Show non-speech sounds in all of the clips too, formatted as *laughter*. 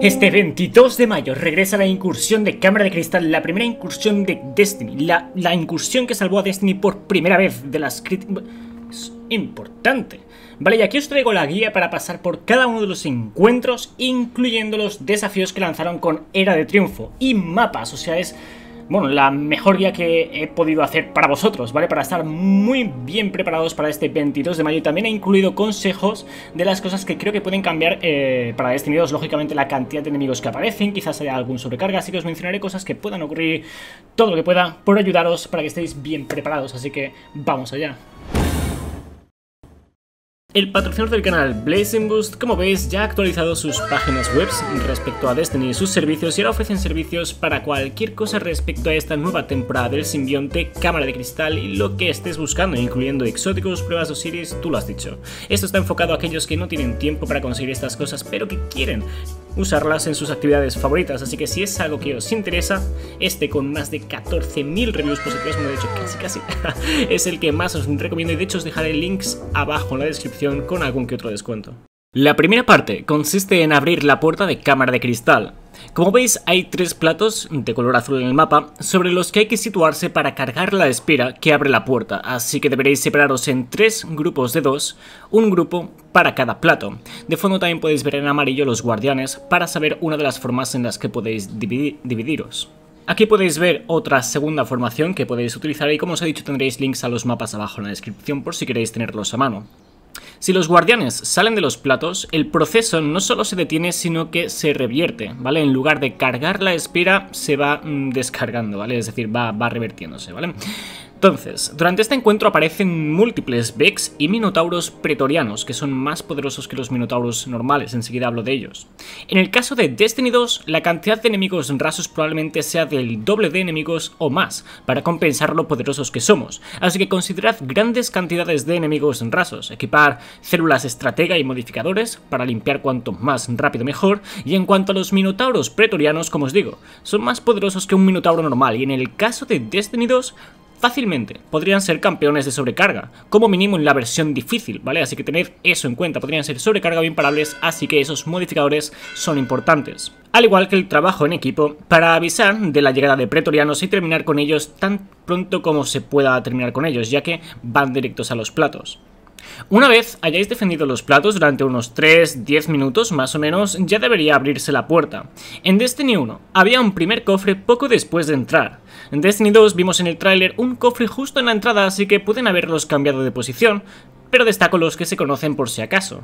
Este 22 de mayo regresa la incursión de Cámara de Cristal, la primera incursión de Destiny, la, incursión que salvó a Destiny por primera vez de las críticas... Es importante. Vale, y aquí os traigo la guía para pasar por cada uno de los encuentros, incluyendo los desafíos que lanzaron con Era de Triunfo y mapas, o sea, es bueno, la mejor guía que he podido hacer para vosotros, ¿vale? Para estar muy bien preparados para este 22 de mayo y también he incluido consejos de las cosas que creo que pueden cambiar eh, para para este 2. lógicamente la cantidad de enemigos que aparecen, quizás haya algún sobrecarga, así que os mencionaré cosas que puedan ocurrir, todo lo que pueda, por ayudaros para que estéis bien preparados, así que vamos allá. El patrocinador del canal Blazing Boost, como veis, ya ha actualizado sus páginas web respecto a Destiny y sus servicios y ahora ofrecen servicios para cualquier cosa respecto a esta nueva temporada del simbionte, cámara de cristal y lo que estés buscando, incluyendo exóticos, pruebas o series, tú lo has dicho. Esto está enfocado a aquellos que no tienen tiempo para conseguir estas cosas, pero que quieren usarlas en sus actividades favoritas. Así que si es algo que os interesa, este con más de 14.000 reviews positivas, de hecho casi casi, *laughs* es el que más os recomiendo y de hecho os dejaré links abajo en la descripción con algún que otro descuento. La primera parte consiste en abrir la puerta de cámara de cristal, como veis hay tres platos de color azul en el mapa sobre los que hay que situarse para cargar la espira que abre la puerta, así que deberéis separaros en tres grupos de dos, un grupo para cada plato. De fondo también podéis ver en amarillo los guardianes para saber una de las formas en las que podéis dividiros. Aquí podéis ver otra segunda formación que podéis utilizar y como os he dicho tendréis links a los mapas abajo en la descripción por si queréis tenerlos a mano. Si los guardianes salen de los platos, el proceso no solo se detiene, sino que se revierte, ¿vale? En lugar de cargar la espira, se va mm, descargando, ¿vale? Es decir, va, va revertiéndose, ¿vale? Entonces, durante este encuentro aparecen múltiples Vex y Minotauros pretorianos, que son más poderosos que los Minotauros normales, enseguida hablo de ellos. En el caso de Destiny 2, la cantidad de enemigos rasos probablemente sea del doble de enemigos o más, para compensar lo poderosos que somos, así que considerad grandes cantidades de enemigos rasos, equipar células estratega y modificadores para limpiar cuanto más rápido mejor, y en cuanto a los Minotauros pretorianos, como os digo, son más poderosos que un Minotauro normal, y en el caso de Destiny 2, fácilmente. Podrían ser campeones de sobrecarga, como mínimo en la versión difícil, ¿vale? Así que tener eso en cuenta, podrían ser sobrecarga o imparables, así que esos modificadores son importantes. Al igual que el trabajo en equipo, para avisar de la llegada de pretorianos y terminar con ellos tan pronto como se pueda terminar con ellos, ya que van directos a los platos. Una vez hayáis defendido los platos durante unos 3-10 minutos más o menos, ya debería abrirse la puerta. En Destiny 1 había un primer cofre poco después de entrar. En Destiny 2 vimos en el tráiler un cofre justo en la entrada así que pueden haberlos cambiado de posición, pero destaco los que se conocen por si acaso.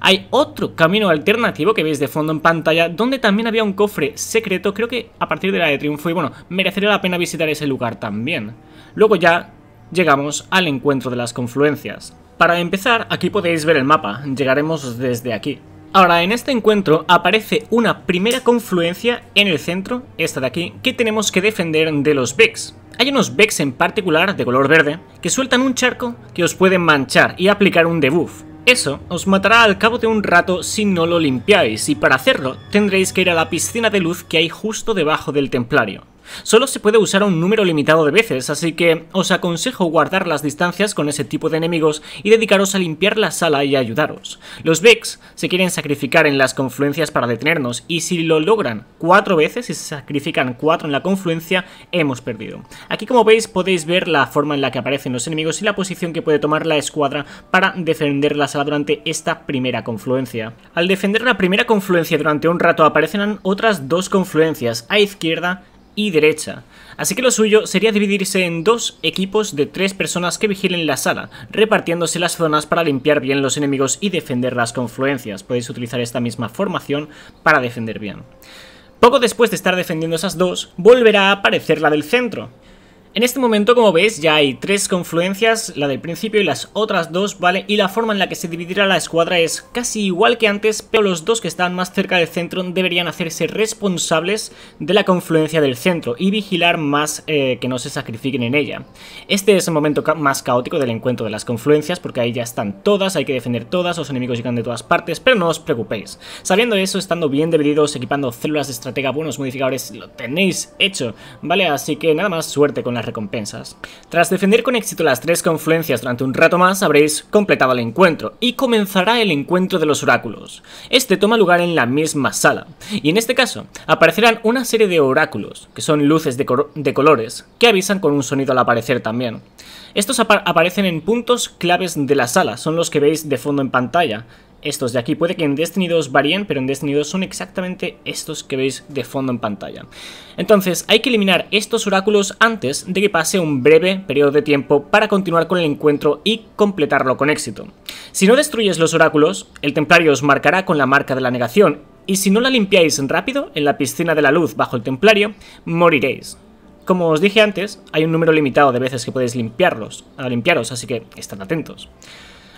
Hay otro camino alternativo que veis de fondo en pantalla donde también había un cofre secreto, creo que a partir de la de Triunfo y bueno, merecería la pena visitar ese lugar también. Luego ya llegamos al encuentro de las confluencias. Para empezar, aquí podéis ver el mapa, llegaremos desde aquí. Ahora, en este encuentro aparece una primera confluencia en el centro, esta de aquí, que tenemos que defender de los Vex. Hay unos Vex en particular, de color verde, que sueltan un charco que os pueden manchar y aplicar un debuff. Eso os matará al cabo de un rato si no lo limpiáis, y para hacerlo tendréis que ir a la piscina de luz que hay justo debajo del templario. Solo se puede usar un número limitado de veces, así que os aconsejo guardar las distancias con ese tipo de enemigos y dedicaros a limpiar la sala y ayudaros. Los Vex se quieren sacrificar en las confluencias para detenernos, y si lo logran cuatro veces y se sacrifican cuatro en la confluencia, hemos perdido. Aquí como veis podéis ver la forma en la que aparecen los enemigos y la posición que puede tomar la escuadra para defender la sala durante esta primera confluencia. Al defender la primera confluencia durante un rato aparecerán otras dos confluencias, a izquierda derecha. Así que lo suyo sería dividirse en dos equipos de tres personas que vigilen la sala, repartiéndose las zonas para limpiar bien los enemigos y defender las confluencias. Podéis utilizar esta misma formación para defender bien. Poco después de estar defendiendo esas dos, volverá a aparecer la del centro. En este momento, como veis, ya hay tres confluencias, la del principio y las otras dos, ¿vale? Y la forma en la que se dividirá la escuadra es casi igual que antes, pero los dos que están más cerca del centro deberían hacerse responsables de la confluencia del centro y vigilar más eh, que no se sacrifiquen en ella. Este es el momento más caótico del encuentro de las confluencias, porque ahí ya están todas, hay que defender todas, los enemigos llegan de todas partes, pero no os preocupéis. Sabiendo eso, estando bien divididos, equipando células de estratega, buenos modificadores, lo tenéis hecho, ¿vale? Así que nada más suerte con la recompensas. Tras defender con éxito las tres confluencias durante un rato más, habréis completado el encuentro, y comenzará el encuentro de los oráculos. Este toma lugar en la misma sala, y en este caso aparecerán una serie de oráculos, que son luces de, colores, que avisan con un sonido al aparecer también. Estos aparecen en puntos claves de la sala, son los que veis de fondo en pantalla, estos de aquí. Puede que en Destiny varíen, pero en Destiny son exactamente estos que veis de fondo en pantalla. Entonces, hay que eliminar estos oráculos antes de que pase un breve periodo de tiempo para continuar con el encuentro y completarlo con éxito. Si no destruyes los oráculos, el templario os marcará con la marca de la negación, y si no la limpiáis rápido, en la piscina de la luz bajo el templario, moriréis. Como os dije antes, hay un número limitado de veces que podéis limpiarlos, limpiaros, así que estad atentos.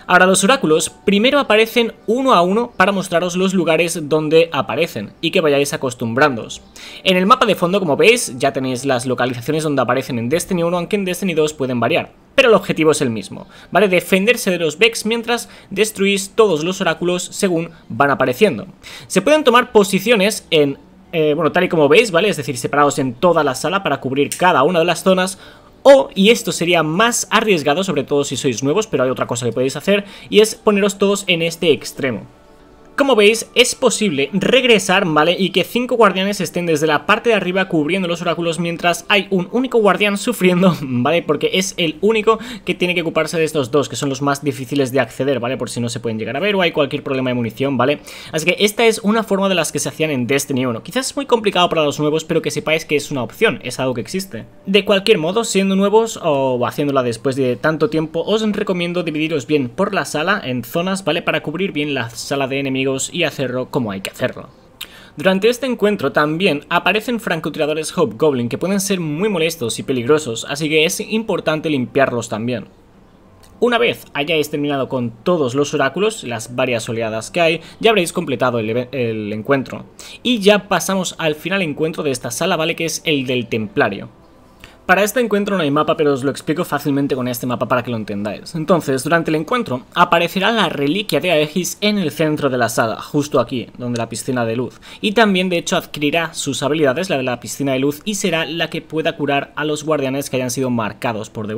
Ahora los oráculos primero aparecen uno a uno para mostraros los lugares donde aparecen y que vayáis acostumbrándoos. En el mapa de fondo como veis ya tenéis las localizaciones donde aparecen en Destiny 1 aunque en Destiny 2 pueden variar. Pero el objetivo es el mismo, ¿vale? Defenderse de los Vex mientras destruís todos los oráculos según van apareciendo. Se pueden tomar posiciones en eh, bueno, tal y como veis, ¿vale? Es decir, separados en toda la sala para cubrir cada una de las zonas o, y esto sería más arriesgado, sobre todo si sois nuevos, pero hay otra cosa que podéis hacer, y es poneros todos en este extremo. Como veis, es posible regresar, ¿vale? Y que cinco guardianes estén desde la parte de arriba cubriendo los oráculos mientras hay un único guardián sufriendo, *laughs* ¿vale? Porque es el único que tiene que ocuparse de estos dos, que son los más difíciles de acceder, ¿vale? Por si no se pueden llegar a ver o hay cualquier problema de munición, ¿vale? Así que esta es una forma de las que se hacían en Destiny 1. Quizás es muy complicado para los nuevos, pero que sepáis que es una opción, es algo que existe. De cualquier modo, siendo nuevos o haciéndola después de tanto tiempo, os recomiendo dividiros bien por la sala, en zonas, ¿vale? Para cubrir bien la sala de enemigos y hacerlo como hay que hacerlo. Durante este encuentro también aparecen francotiradores Hobgoblin que pueden ser muy molestos y peligrosos, así que es importante limpiarlos también. Una vez hayáis terminado con todos los oráculos, las varias oleadas que hay, ya habréis completado el encuentro. Y ya pasamos al final encuentro de esta sala, ¿vale? Que es el del templario. Para este encuentro no hay mapa, pero os lo explico fácilmente con este mapa para que lo entendáis. Entonces, durante el encuentro, aparecerá la reliquia de Aegis en el centro de la sala, justo aquí, donde la piscina de luz. Y también, de hecho, adquirirá sus habilidades, la de la piscina de luz, y será la que pueda curar a los guardianes que hayan sido marcados por The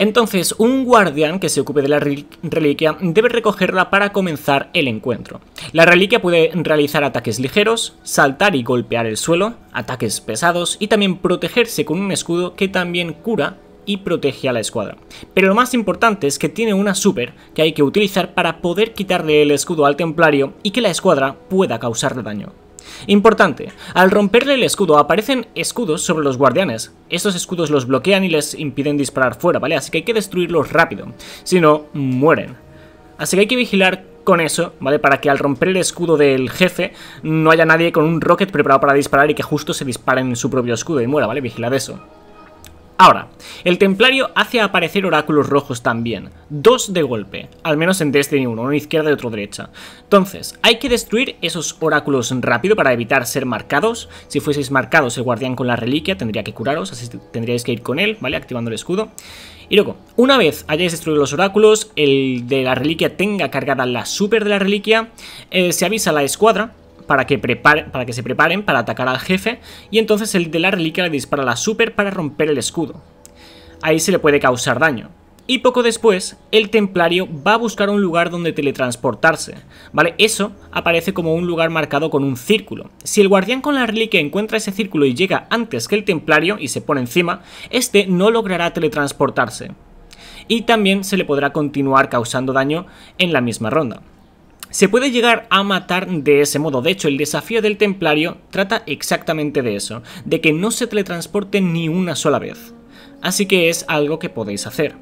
entonces, un guardián que se ocupe de la reliquia debe recogerla para comenzar el encuentro. La reliquia puede realizar ataques ligeros, saltar y golpear el suelo, ataques pesados y también protegerse con un escudo que también cura y protege a la escuadra. Pero lo más importante es que tiene una super que hay que utilizar para poder quitarle el escudo al templario y que la escuadra pueda causarle daño. Importante, al romperle el escudo aparecen escudos sobre los guardianes. Estos escudos los bloquean y les impiden disparar fuera, ¿vale? Así que hay que destruirlos rápido, si no, mueren. Así que hay que vigilar con eso, ¿vale? Para que al romper el escudo del jefe no haya nadie con un rocket preparado para disparar y que justo se disparen en su propio escudo y muera, ¿vale? Vigilad eso. Ahora, el templario hace aparecer oráculos rojos también, dos de golpe, al menos en este 1, uno izquierda y otro derecha. Entonces, hay que destruir esos oráculos rápido para evitar ser marcados. Si fueseis marcados el guardián con la reliquia tendría que curaros, así tendríais que ir con él, ¿vale? Activando el escudo. Y luego, una vez hayáis destruido los oráculos, el de la reliquia tenga cargada la super de la reliquia, eh, se avisa a la escuadra para que, para que se preparen para atacar al jefe y entonces el de la reliquia le dispara la super para romper el escudo. Ahí se le puede causar daño. Y poco después, el templario va a buscar un lugar donde teletransportarse, ¿vale? Eso aparece como un lugar marcado con un círculo. Si el guardián con la reliquia encuentra ese círculo y llega antes que el templario y se pone encima, este no logrará teletransportarse. Y también se le podrá continuar causando daño en la misma ronda. Se puede llegar a matar de ese modo. De hecho, el desafío del templario trata exactamente de eso, de que no se teletransporte ni una sola vez. Así que es algo que podéis hacer.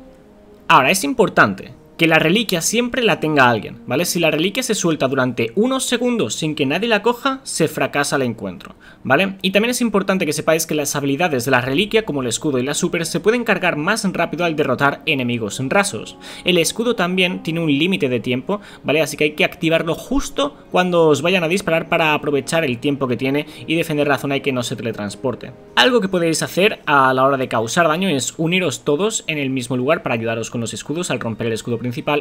Ahora, es importante que la reliquia siempre la tenga alguien, ¿vale? Si la reliquia se suelta durante unos segundos sin que nadie la coja, se fracasa el encuentro, ¿vale? Y también es importante que sepáis que las habilidades de la reliquia, como el escudo y la super, se pueden cargar más rápido al derrotar enemigos rasos. El escudo también tiene un límite de tiempo, ¿vale? Así que hay que activarlo justo cuando os vayan a disparar para aprovechar el tiempo que tiene y defender la zona y que no se teletransporte. Algo que podéis hacer a la hora de causar daño es uniros todos en el mismo lugar para ayudaros con los escudos al romper el escudo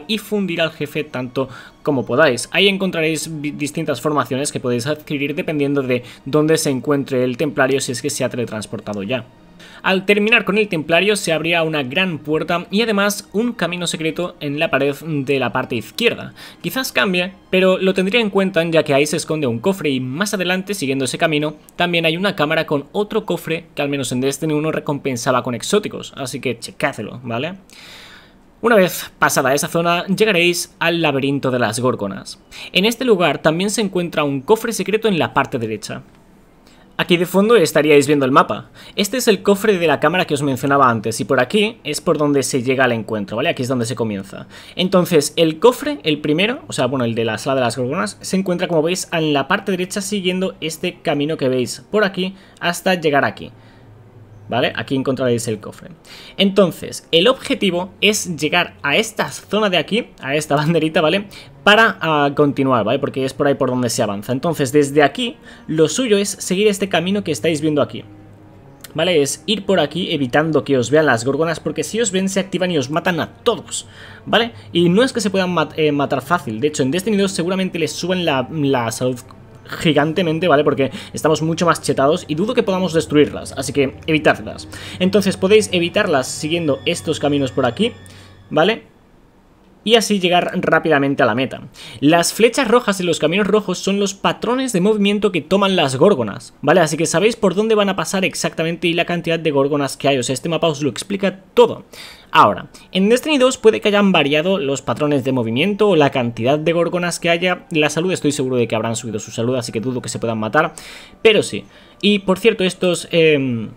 y fundir al jefe tanto como podáis. Ahí encontraréis distintas formaciones que podéis adquirir dependiendo de dónde se encuentre el templario si es que se ha teletransportado ya. Al terminar con el templario se abría una gran puerta y además un camino secreto en la pared de la parte izquierda. Quizás cambie, pero lo tendría en cuenta ya que ahí se esconde un cofre y más adelante, siguiendo ese camino, también hay una cámara con otro cofre que al menos en Destiny 1 recompensaba con exóticos, así que checádelo, ¿vale? Una vez pasada esa zona, llegaréis al laberinto de las górgonas. En este lugar también se encuentra un cofre secreto en la parte derecha. Aquí de fondo estaríais viendo el mapa. Este es el cofre de la cámara que os mencionaba antes, y por aquí es por donde se llega al encuentro, ¿vale? Aquí es donde se comienza. Entonces, el cofre, el primero, o sea, bueno, el de la sala de las gorgonas, se encuentra, como veis, en la parte derecha siguiendo este camino que veis por aquí hasta llegar aquí. ¿vale? Aquí encontraréis el cofre. Entonces, el objetivo es llegar a esta zona de aquí, a esta *laughs* banderita, ¿vale? Para ah, continuar, ¿vale? Porque es por ahí por donde se avanza. Entonces, desde aquí, lo suyo es seguir este camino que estáis viendo aquí. ¿Vale? Es ir por aquí evitando que os vean las gorgonas porque si os ven se activan y os matan a todos, ¿vale? Y no es que se puedan eh, matar fácil, de hecho en Destiny 2 seguramente les suben la, la salud gigantemente, ¿vale? Porque estamos mucho más chetados y dudo que podamos destruirlas, así que evitadlas. Entonces podéis evitarlas siguiendo estos caminos por aquí, ¿vale? y así llegar rápidamente a la meta. Las flechas rojas y los caminos rojos son los patrones de movimiento que toman las górgonas, ¿vale? Así que sabéis por dónde van a pasar exactamente y la cantidad de górgonas que hay, o sea, este mapa os lo explica todo. Ahora, en Destiny 2 puede que hayan variado los patrones de movimiento o la cantidad de górgonas que haya, la salud estoy seguro de que habrán subido su salud, así que dudo que se puedan matar, pero sí. Y por cierto, estos... Em,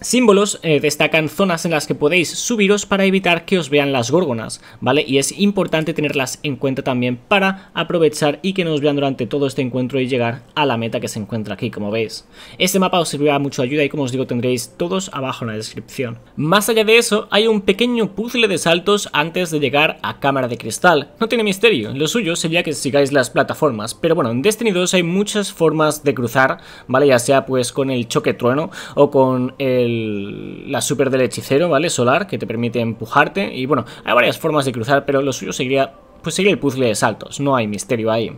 Símbolos eh, destacan zonas en las que podéis subiros para evitar que os vean las górgonas, ¿vale? Y es importante tenerlas en cuenta también para aprovechar y que no os vean durante todo este encuentro y llegar a la meta que se encuentra aquí, como veis. Este mapa os servirá mucha ayuda y como os digo tendréis todos abajo en la descripción. Más allá de eso, hay un pequeño puzzle de saltos antes de llegar a Cámara de Cristal. No tiene misterio, lo suyo sería que sigáis las plataformas, pero bueno, en Destiny 2 hay muchas formas de cruzar, ¿vale? Ya sea pues con el choque trueno o con el la super del hechicero, ¿vale? Solar, que te permite empujarte. Y bueno, hay varias formas de cruzar, pero lo suyo sería, pues sería el puzzle de saltos. No hay misterio ahí.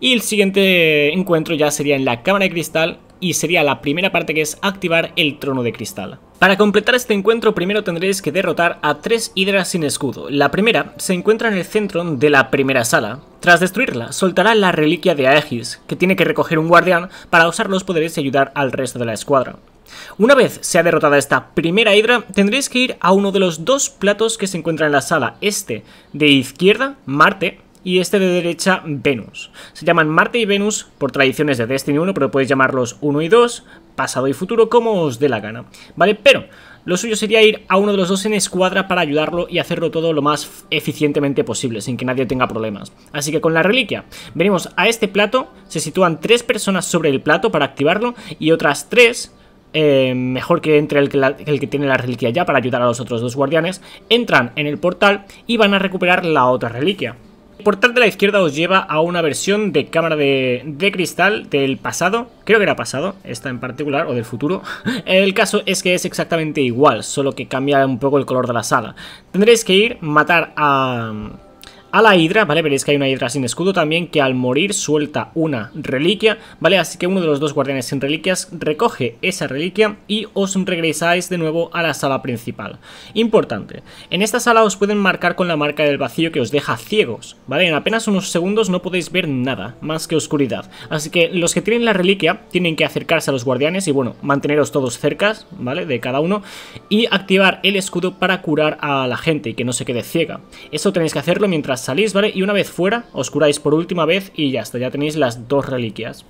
Y el siguiente encuentro ya sería en la cámara de cristal, y sería la primera parte que es activar el trono de cristal. Para completar este encuentro primero tendréis que derrotar a tres hidras sin escudo. La primera se encuentra en el centro de la primera sala. Tras destruirla, soltará la reliquia de Aegis, que tiene que recoger un guardián para usar los poderes y ayudar al resto de la escuadra. Una vez sea derrotada esta primera hidra, tendréis que ir a uno de los dos platos que se encuentran en la sala, este de izquierda, Marte, y este de derecha, Venus. Se llaman Marte y Venus por tradiciones de Destiny 1, pero podéis llamarlos 1 y 2, pasado y futuro, como os dé la gana, ¿vale? Pero lo suyo sería ir a uno de los dos en escuadra para ayudarlo y hacerlo todo lo más eficientemente posible, sin que nadie tenga problemas. Así que con la reliquia, venimos a este plato, se sitúan tres personas sobre el plato para activarlo y otras tres eh, mejor que entre el que, tiene la reliquia ya para ayudar a los otros dos guardianes, entran en el portal y van a recuperar la otra reliquia. El portal de la izquierda os lleva a una versión de cámara de, de cristal del pasado, creo que era pasado, esta en particular, o del futuro. *laughs* El caso es que es exactamente igual, solo que cambia un poco el color de la sala. Tendréis que ir, matar a a la hidra, ¿vale? Veréis que hay una hidra sin escudo también que al morir suelta una reliquia, ¿vale? Así que uno de los dos guardianes sin reliquias recoge esa reliquia y os regresáis de nuevo a la sala principal. Importante, en esta sala os pueden marcar con la marca del vacío que os deja ciegos, ¿vale? En apenas unos segundos no podéis ver nada, más que oscuridad. Así que los que tienen la reliquia tienen que acercarse a los guardianes y bueno, manteneros todos cerca, ¿vale? De cada uno y activar el escudo para curar a la gente y que no se quede ciega. Eso tenéis que hacerlo mientras salís, ¿vale? Y una vez fuera, os curáis por última vez y ya está, ya tenéis las dos reliquias.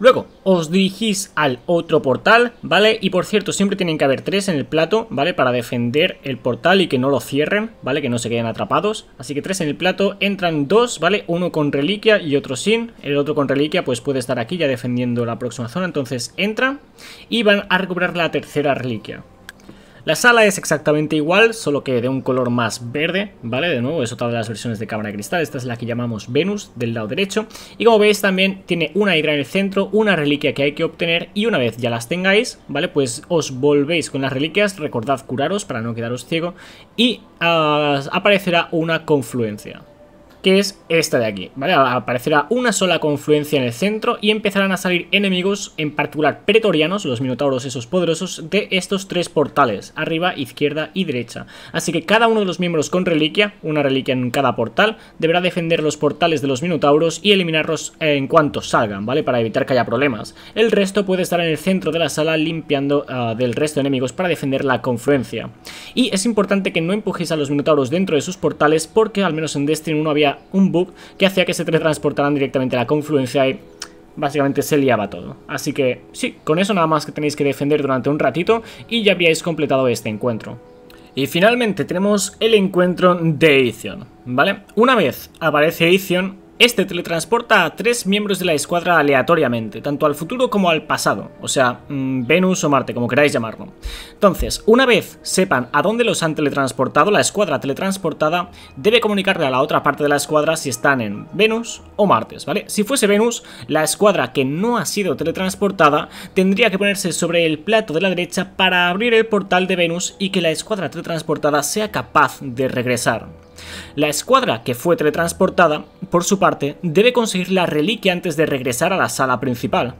Luego, os dirigís al otro portal, ¿vale? Y por cierto, siempre tienen que haber tres en el plato, ¿vale? Para defender el portal y que no lo cierren, ¿vale? Que no se queden atrapados. Así que tres en el plato, entran dos, ¿vale? Uno con reliquia y otro sin. El otro con reliquia pues puede estar aquí ya defendiendo la próxima zona, entonces entran y van a recuperar la tercera reliquia, la sala es exactamente igual, solo que de un color más verde, ¿vale? De nuevo, es otra de las versiones de cámara de cristal, esta es la que llamamos Venus, del lado derecho. Y como veis también tiene una hidra en el centro, una reliquia que hay que obtener y una vez ya las tengáis, ¿vale? Pues os volvéis con las reliquias, recordad curaros para no quedaros ciego y ah, aparecerá una confluencia, que es esta de aquí, ¿vale? Aparecerá una sola confluencia en el centro y empezarán a salir enemigos, en particular pretorianos, los minotauros esos poderosos, de estos tres portales, arriba, izquierda y derecha. Así que cada uno de los miembros con reliquia, una reliquia en cada portal, deberá defender los portales de los minotauros y eliminarlos en cuanto salgan, ¿vale? Para evitar que haya problemas. El resto puede estar en el centro de la sala limpiando ah, del resto de enemigos para defender la confluencia. Y es importante que no empujéis a los minotauros dentro de sus portales porque al menos en Destiny 1 había un bug que hacía que se teletransportaran directamente a la confluencia y básicamente se liaba todo. Así que sí, con eso nada más que tenéis que defender durante un ratito y ya habríais completado este encuentro. Y finalmente tenemos el encuentro de edición ¿vale? Una vez aparece Ithion este teletransporta a tres miembros de la escuadra aleatoriamente, tanto al futuro como al pasado, o sea, mm, Venus o Marte, como queráis llamarlo. Entonces, una vez sepan a dónde los han teletransportado, la escuadra teletransportada debe comunicarle a la otra parte de la escuadra si están en Venus o Marte, ¿vale? Si fuese Venus, la escuadra que no ha sido teletransportada tendría que ponerse sobre el plato de la derecha para abrir el portal de Venus y que la escuadra teletransportada sea capaz de regresar. La escuadra que fue teletransportada, por su parte, debe conseguir la reliquia antes de regresar a la sala principal.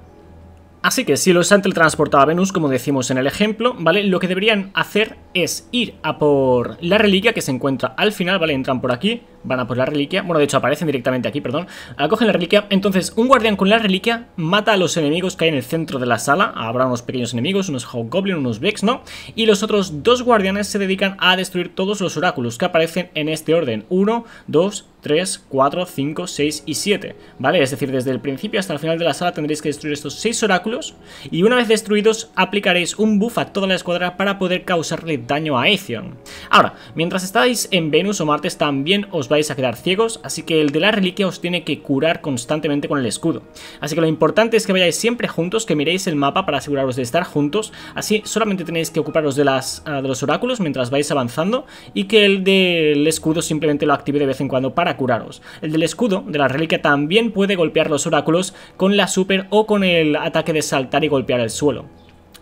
Así que si los han teletransportado a Venus, como decimos en el ejemplo, ¿vale? Lo que deberían hacer es ir a por la reliquia que se encuentra al final, ¿vale? Entran por aquí, van a por la reliquia, bueno, de hecho aparecen directamente aquí, perdón, acogen la reliquia, entonces un guardián con la reliquia mata a los enemigos que hay en el centro de la sala, habrá unos pequeños enemigos, unos Hobgoblin, unos Vex, ¿no? Y los otros dos guardianes se dedican a destruir todos los oráculos que aparecen en este orden, 1, 2, 3, 4, 5, 6 y 7, ¿vale? Es decir, desde el principio hasta el final de la sala tendréis que destruir estos 6 oráculos y una vez destruidos aplicaréis un buff a toda la escuadra para poder causarle daño a Aetheon. Ahora, mientras estáis en Venus o Marte también os vais a quedar ciegos, así que el de la reliquia os tiene que curar constantemente con el escudo. Así que lo importante es que vayáis siempre juntos, que miréis el mapa para aseguraros de estar juntos, así solamente tenéis que ocuparos de ah, los oráculos mientras vais avanzando y que el del escudo simplemente lo active de vez en cuando para curaros. El del escudo de la reliquia también puede golpear los oráculos con la super o con el ataque de saltar y golpear el suelo.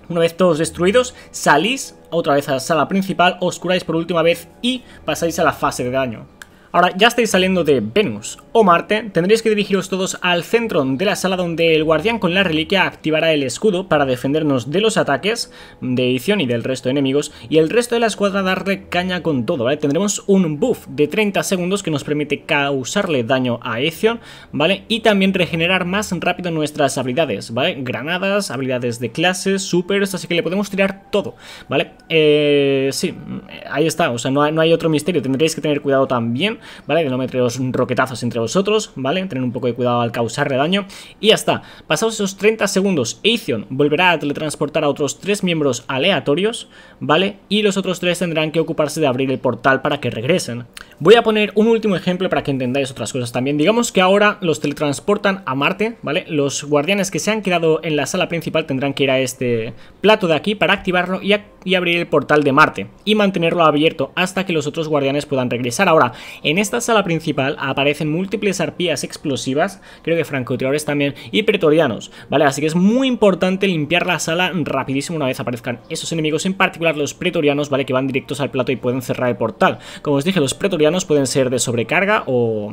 Una vez todos destruidos, salís otra vez a la sala principal, os curáis por última vez y pasáis a la fase de daño. Ahora, ya estáis saliendo de Venus o Marte, tendréis que dirigiros todos al centro de la sala donde el guardián con la reliquia activará el escudo para defendernos de los ataques de edición y del resto de enemigos, y el resto de la escuadra darle caña con todo, ¿vale? Tendremos un buff de 30 segundos que nos permite causarle daño a icion. ¿vale? Y también regenerar más rápido nuestras habilidades, ¿vale? Granadas, habilidades de clases, supers, así que le podemos tirar todo, ¿vale? Eh, sí, mm, ahí está, o sea, no hay, no hay otro misterio, tendréis que tener cuidado también ¿vale? De no meteros roquetazos entre vosotros, ¿vale? Tener un poco de cuidado al causarle daño. Y ya está. Pasados esos 30 segundos, Atheon volverá a teletransportar a otros 3 miembros aleatorios, ¿vale? Y los otros 3 tendrán que ocuparse de abrir el portal para que regresen. Voy a poner un último ejemplo para que entendáis otras cosas también. Digamos que ahora los teletransportan a Marte, ¿vale? Los guardianes que se han quedado en la sala principal tendrán que ir a este plato de aquí para activarlo y activarlo y abrir el portal de Marte y mantenerlo abierto hasta que los otros guardianes puedan regresar. Ahora, en esta sala principal aparecen múltiples arpías explosivas, creo que francotiradores también, y pretorianos, ¿vale? Así que es muy importante limpiar la sala rapidísimo una vez aparezcan esos enemigos, en particular los pretorianos, ¿vale? Que van directos al plato y pueden cerrar el portal. Como os dije, los pretorianos pueden ser de sobrecarga o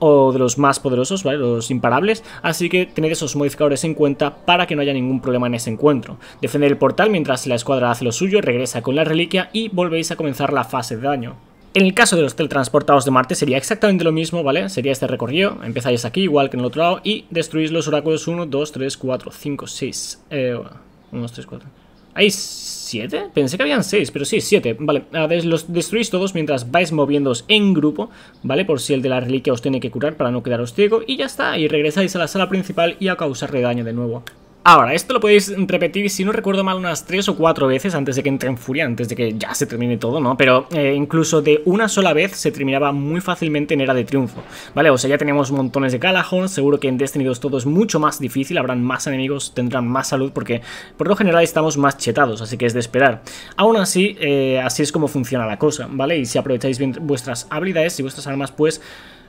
o de los más poderosos, ¿vale? Los imparables, así que tened esos modificadores en cuenta para que no haya ningún problema en ese encuentro. Defender el portal mientras la escuadra hace lo suyo, regresa con la reliquia y volvéis a comenzar la fase de daño. En el caso de los teletransportados de Marte sería exactamente lo mismo, ¿vale? Sería este recorrido, empezáis aquí igual que en el otro lado y destruís los oráculos 1, 2, 3, 4, 5, 6, eh, 1, 2, 3, ¿Hay siete? Pensé que habían seis, pero sí, siete. Vale, los destruís todos mientras vais moviéndoos en grupo, ¿vale? Por si el de la reliquia os tiene que curar para no quedaros ciego. Y ya está, y regresáis a la sala principal y a causarle daño de nuevo. Ahora, esto lo podéis repetir, si no recuerdo mal, unas tres o cuatro veces antes de que entre en furia, antes de que ya se termine todo, ¿no? Pero eh, incluso de una sola vez se terminaba muy fácilmente en Era de Triunfo, ¿vale? O sea, ya teníamos montones de Galahorn, seguro que en Destiny 2 todo es mucho más difícil, habrán más enemigos, tendrán más salud, porque por lo general estamos más chetados, así que es de esperar. Aún así, eh, así es como funciona la cosa, ¿vale? Y si aprovecháis bien vuestras habilidades y vuestras armas, pues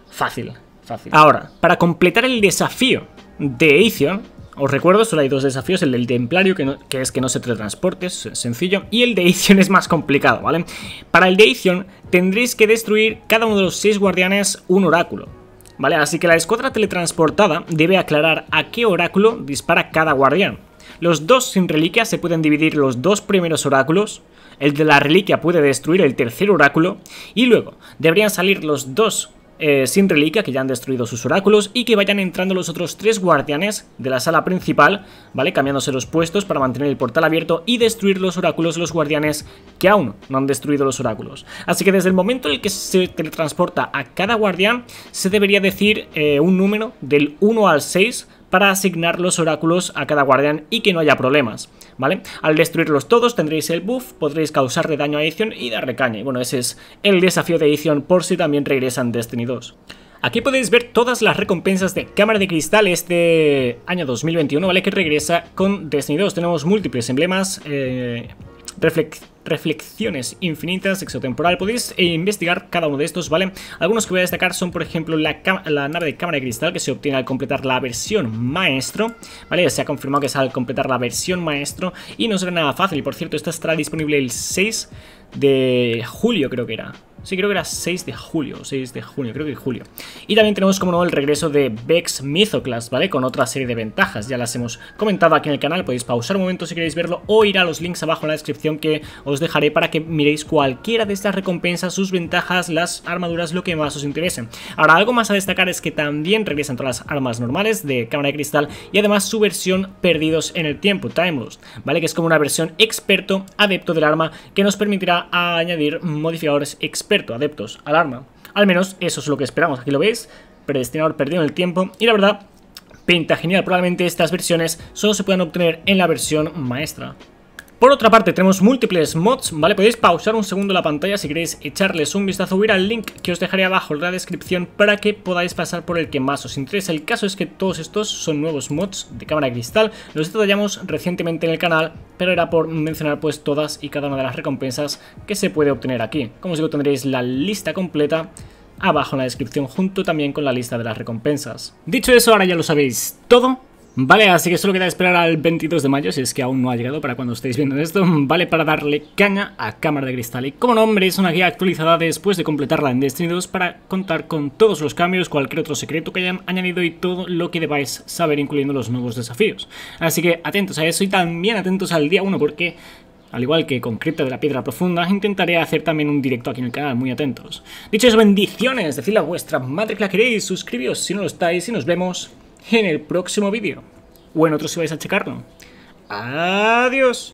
fácil, fácil. Ahora, para completar el desafío de Atheon... Os recuerdo, solo hay dos desafíos, el del templario, que, es que no se teletransporte, es sencillo, y el de edición es más complicado, ¿vale? Para el de edición tendréis que destruir cada uno de los seis guardianes un oráculo, ¿vale? Así que la escuadra teletransportada debe aclarar a qué oráculo dispara cada guardián. Los dos sin reliquia se pueden dividir los dos primeros oráculos, el de la reliquia puede destruir el tercer oráculo, y luego deberían salir los dos eh, sin reliquia, que ya han destruido sus oráculos, y que vayan entrando los otros tres guardianes de la sala principal, ¿vale? Cambiándose los puestos para mantener el portal abierto y destruir los oráculos los guardianes que aún no han destruido los oráculos. Así que desde el momento en el que se teletransporta a cada guardián, se debería decir eh, un número del 1 al 6 para asignar los oráculos a cada guardián y que no haya problemas, ¿vale? Al destruirlos todos tendréis el buff, podréis causarle daño a edición y darle caña. bueno, ese es el desafío de edición por si también regresan Destiny 2. Aquí podéis ver todas las recompensas de Cámara de Cristal este año 2021, ¿vale? Que regresa con Destiny 2. Tenemos múltiples emblemas, eh, reflexiones infinitas, exotemporal. Podéis eh, investigar cada uno de estos, ¿vale? Algunos que voy a destacar son, por ejemplo, la, la, nave de cámara de cristal que se obtiene al completar la versión maestro, ¿vale? Se ha confirmado que es al completar la versión maestro y no será nada fácil. Y Por cierto, esta estará disponible el 6 de julio, creo que era. Sí, creo que era 6 de julio, 6 de junio, creo que julio. Y también tenemos, como nuevo el regreso de Vex Mythoclast, ¿vale? Con otra serie de ventajas, ya las hemos comentado aquí en el canal, podéis pausar un momento si queréis verlo o ir a los links abajo en la descripción que os dejaré para que miréis cualquiera de estas recompensas, sus ventajas, las armaduras, lo que más os interese. Ahora, algo más a destacar es que también regresan todas las armas normales de cámara de cristal y además su versión perdidos en el tiempo, Timeless, ¿vale? Que es como una versión experto, adepto del arma, que nos permitirá añadir modificadores expertos experto, adeptos, alarma. Al menos eso es lo que esperamos. Aquí lo veis, predestinador perdido en el tiempo. Y la verdad, pinta genial. Probablemente estas versiones solo se puedan obtener en la versión maestra. Por otra parte, tenemos múltiples mods, ¿vale? Podéis pausar un segundo la pantalla si queréis echarles un vistazo o ir al link que os dejaré abajo en la descripción para que podáis pasar por el que más os interesa. El caso es que todos estos son nuevos mods de cámara cristal, los detallamos recientemente en el canal, pero era por mencionar pues todas y cada una de las recompensas que se puede obtener aquí. Como os digo, tendréis la lista completa abajo en la descripción junto también con la lista de las recompensas. Dicho eso, ahora ya lo sabéis todo. Vale, así que solo queda esperar al 22 de mayo, si es que aún no ha llegado para cuando estéis viendo esto, vale para darle caña a Cámara de Cristal. Y como nombre es una guía actualizada después de completarla en Destiny 2 para contar con todos los cambios, cualquier otro secreto que hayan añadido y todo lo que debáis saber, incluyendo los nuevos desafíos. Así que atentos a eso y también atentos al día 1 porque al igual que con Cripta de la Piedra Profunda, intentaré hacer también un directo aquí en el canal, muy atentos. Dicho eso, bendiciones, decidle a vuestra madre que la queréis, suscribíos si no lo estáis y nos vemos en el próximo vídeo. O en otro si vais a checarlo. Adiós.